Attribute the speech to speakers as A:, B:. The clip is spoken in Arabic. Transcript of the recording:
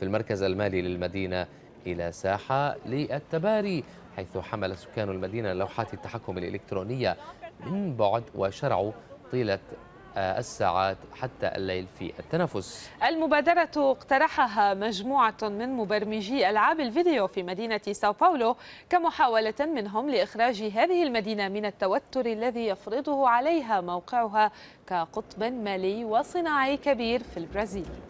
A: في المركز المالي للمدينة إلى ساحة للتباري حيث حمل سكان المدينة لوحات التحكم الإلكترونية من بعد وشرعوا طيلة آه، الساعات حتى الليل في التنافس
B: المبادرة اقترحها مجموعة من مبرمجي ألعاب الفيديو في مدينة ساو باولو كمحاولة منهم لإخراج هذه المدينة من التوتر الذي يفرضه عليها موقعها كقطب مالي وصناعي كبير في البرازيل